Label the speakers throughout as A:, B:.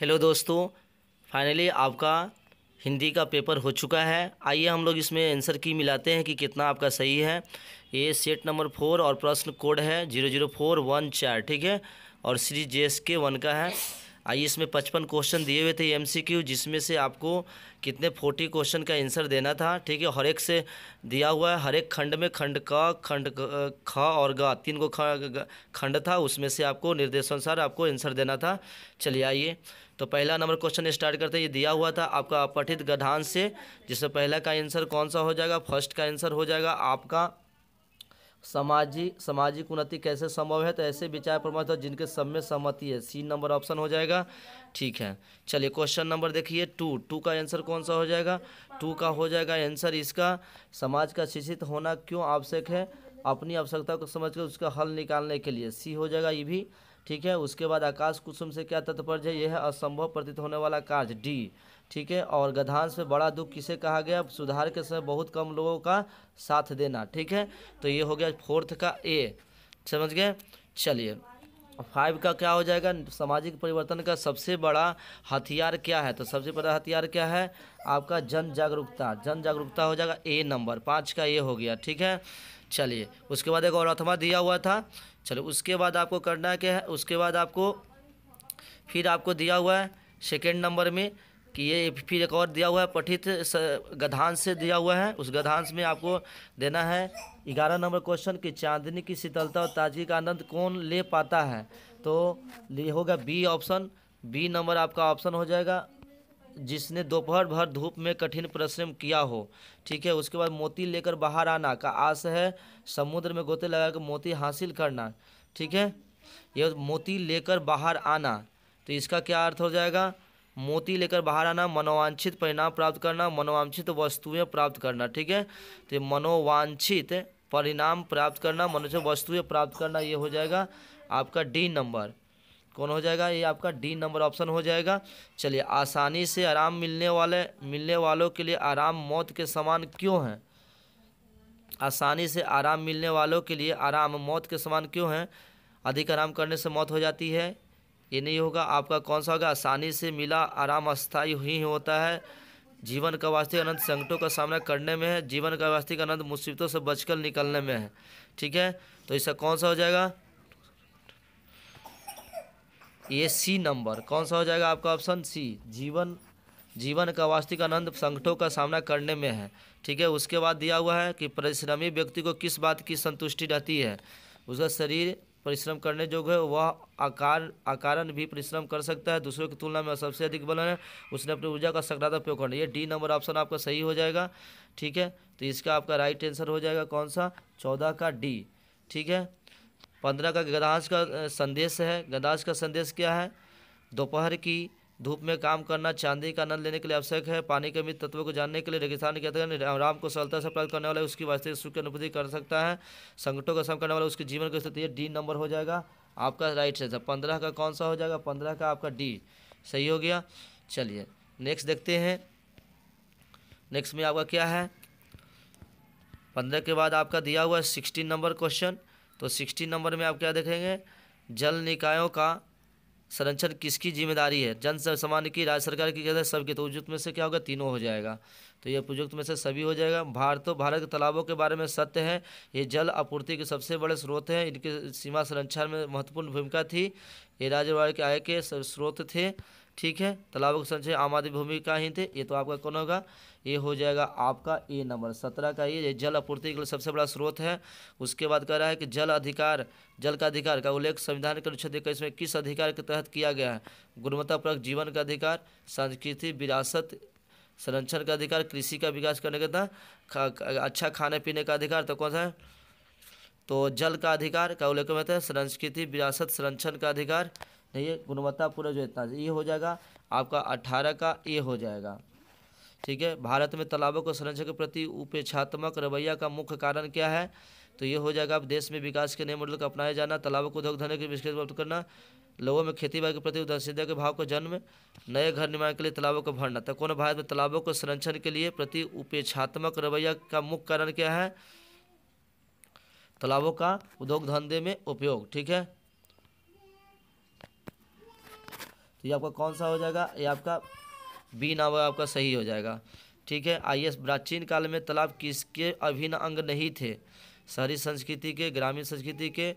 A: hello दोस्तों finally आपका हिंदी का पेपर हो चुका है आइए हम लोग इसमें आंसर की मिलाते हैं कि कितना आपका सही है ये सेट नंबर फोर और प्रश्न कोड है जीरो जीरो फोर वन चार ठीक है और series J S K one का है आइए इसमें पचपन क्वेश्चन दिए हुए थे एम सी क्यू जिसमें से आपको कितने फोर्टी क्वेश्चन का आंसर देना था ठीक है हर एक से दिया हुआ है हर एक खंड में खंड क खंड ख और ग तीन को खंड था उसमें से आपको निर्देशानुसार आपको आंसर देना था चलिए आइए तो पहला नंबर क्वेश्चन स्टार्ट करते हैं ये दिया हुआ था आपका अपठित गधान से जिसमें पहला का आंसर कौन सा हो जाएगा फर्स्ट का आंसर हो जाएगा आपका सामाजिक सामाजिक उन्नति कैसे संभव है तो ऐसे विचार प्रमत है जिनके सब में सहमति है सी नंबर ऑप्शन हो जाएगा ठीक है चलिए क्वेश्चन नंबर देखिए टू टू का आंसर कौन सा हो जाएगा टू का हो जाएगा आंसर इसका समाज का शिक्षित होना क्यों आवश्यक है अपनी आवश्यकता को समझकर उसका हल निकालने के लिए सी हो जाएगा ये भी ठीक है उसके बाद आकाश कुसुम से क्या तत्पर्य है यह है असंभव प्रतीत होने वाला कार्य डी ठीक है और गधांश में बड़ा दुख किसे कहा गया सुधार के समय बहुत कम लोगों का साथ देना ठीक है तो ये हो गया फोर्थ का ए समझ गए चलिए फाइव का क्या हो जाएगा सामाजिक परिवर्तन का सबसे बड़ा हथियार क्या है तो सबसे बड़ा हथियार क्या है आपका जन जागरूकता जन जागरूकता हो जाएगा ए नंबर पाँच का ए हो गया ठीक है चलिए उसके बाद एक और अथवा दिया हुआ था चलो उसके बाद आपको करना क्या है उसके बाद आपको फिर आपको दिया हुआ है सेकेंड नंबर में कि ये फिर एक और दिया हुआ है पठित गधांश से दिया हुआ है उस गधांश में आपको देना है ग्यारह नंबर क्वेश्चन कि चांदनी की शीतलता और ताजगी का आनंद कौन ले पाता है तो ये होगा बी ऑप्शन बी नंबर आपका ऑप्शन हो जाएगा जिसने दोपहर भर धूप में कठिन परिश्रम किया हो ठीक है उसके बाद मोती लेकर बाहर आना का आस है समुद्र में गोते लगा कर मोती हासिल करना ठीक है यह मोती लेकर बाहर आना तो इसका क्या अर्थ हो जाएगा मोती लेकर बाहर आना मनोवांछित परिणाम प्राप्त करना मनोवांछित वस्तुएं प्राप्त करना ठीक है तो मनोवांछित परिणाम प्राप्त करना मनोज वस्तुएं प्राप्त करना ये हो जाएगा आपका डी नंबर कौन हो जाएगा ये आपका डी नंबर ऑप्शन हो जाएगा चलिए आसानी से आराम मिलने वाले मिलने वालों के लिए आराम मौत के समान क्यों है आसानी से आराम मिलने वालों के लिए आराम मौत के समान क्यों है अधिक आराम करने से मौत हो जाती है ये नहीं होगा आपका कौन सा होगा आसानी से मिला आराम अस्थायी ही होता है जीवन का वास्तविक आनंद संकटों का सामना करने में है जीवन का वास्तविक आनंद मुसीबतों से बचकर निकलने में है ठीक है तो इसका कौन सा हो जाएगा ये सी नंबर कौन सा हो जाएगा आपका ऑप्शन सी जीवन जीवन का वास्तविक आनंद संकटों का सामना करने में है ठीक है उसके बाद दिया हुआ है कि परिश्रमी व्यक्ति को किस बात की संतुष्टि रहती है उसका शरीर परिश्रम करने योग्य है वह आकार आकारण भी परिश्रम कर सकता है दूसरों की तुलना में सबसे अधिक बल है उसने अपनी ऊर्जा का सकारात्मक उपयोग करना ये डी नंबर ऑप्शन आपका सही हो जाएगा ठीक है तो इसका आपका राइट आंसर हो जाएगा कौन सा चौदह का डी ठीक है पंद्रह का गदाज का संदेश है गदांश का संदेश क्या है दोपहर की धूप में काम करना चांदी का आनंद लेने के लिए आवश्यक है पानी के मित्र तत्वों को जानने के लिए रेगिस्तान के अंतर्गत राम को सरलता से प्राप्त करने वाले उसकी वास्तविक सुख की अनुभूति कर सकता है संकटों का सामना करने वाला उसके जीवन की स्थिति डी नंबर हो जाएगा आपका राइट सेंसर पंद्रह का कौन सा हो जाएगा पंद्रह का आपका डी सही हो गया चलिए नेक्स्ट देखते हैं नेक्स्ट में आपका क्या है पंद्रह के बाद आपका दिया हुआ है सिक्सटीन नंबर क्वेश्चन तो सिक्सटीन नंबर में आप क्या देखेंगे जल निकायों का संरक्षण किसकी जिम्मेदारी है जन सामान्य की राज्य सरकार की कहते हैं सबके तो उपयुक्त में से क्या होगा तीनों हो जाएगा तो ये उपयुक्त में से सभी हो जाएगा भारत तो भारत के तालाबों के बारे में सत्य है ये जल आपूर्ति के सबसे बड़े स्रोत हैं इनके सीमा संरक्षण में महत्वपूर्ण भूमिका थी ये राज्य के आय के स्रोत थे ठीक है तालाब का संचय आम आदमी भूमि का ही थे ये तो आपका कौन होगा ये हो जाएगा आपका ए नंबर सत्रह का ये जल आपूर्ति के लिए सबसे बड़ा स्रोत है उसके बाद कह रहा है कि जल अधिकार जल का अधिकार का उल्लेख संविधान के अनुच्छेद इक्कीस में किस अधिकार के तहत किया गया है गुणवत्तापूर्वक जीवन का अधिकार संस्कृति विरासत संरक्षण का अधिकार कृषि का विकास करने का खा, अच्छा खाने पीने का अधिकार तो कौन सा है तो जल का अधिकार का उल्लेख में संस्कृति विरासत संरक्षण का अधिकार ठीक है पूरा जो इतना ये हो जाएगा आपका अट्ठारह का ए हो जाएगा ठीक है भारत में तालाबों को संरक्षण के प्रति उपेक्षात्मक रवैया का मुख्य कारण क्या है तो ये हो जाएगा आप देश में विकास के नए मॉडल का अपनाया जाना तालाबों को उद्योग धंधे के विशेष प्राप्त करना लोगों में खेती बाड़ी के प्रति उदासीनता के भाव को जन्म नए घर निर्माण के लिए तालाबों को भरना तो कौन भारत में तालाबों को संरक्षण के लिए प्रति उपेक्षात्मक रवैया का मुख्य कारण क्या है तालाबों का उद्योग धंधे में उपयोग ठीक है तो ये आपका कौन सा हो जाएगा ये आपका बी नाम आपका सही हो जाएगा ठीक है आइए प्राचीन काल में तालाब किसके अभिन्न अंग नहीं थे शहरी संस्कृति के ग्रामीण संस्कृति के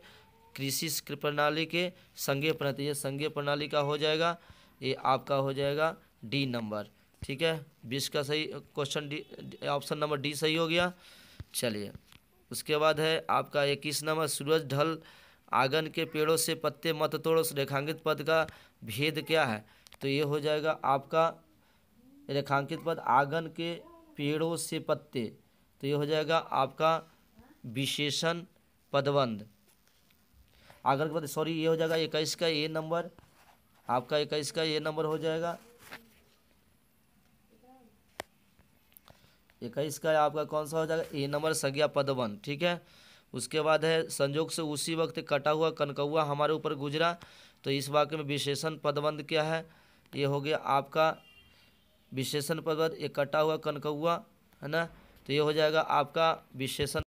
A: कृषि प्रणाली के संघीय प्रणाली ये संघीय प्रणाली का हो जाएगा ये आपका हो जाएगा डी नंबर ठीक है बीस का सही question D option number D सही हो गया चलिए उसके बाद है आपका इक्कीस नंबर सूरज ढल आंगन के पेड़ों से पत्ते मत तोड़ो रेखांकित पद का भेद क्या है तो ये हो जाएगा आपका रेखांकित पद आंगन के पेड़ों से पत्ते तो ये हो जाएगा आपका विशेषण पदबंद आंगन के पद सॉरी ये हो जाएगा इक्कीस का ये नंबर आपका इक्कीस का ये नंबर हो जाएगा इक्कीस का आपका कौन सा हो जाएगा ए नंबर संज्ञा पदवन ठीक है उसके बाद है संजोग से उसी वक्त कटा हुआ कनकौआ हमारे ऊपर गुजरा तो इस वाक्य में विशेषण पदबंद क्या है ये हो गया आपका विशेषण पदबंध ये कटा हुआ कनकौआ है ना तो ये हो जाएगा आपका विशेषण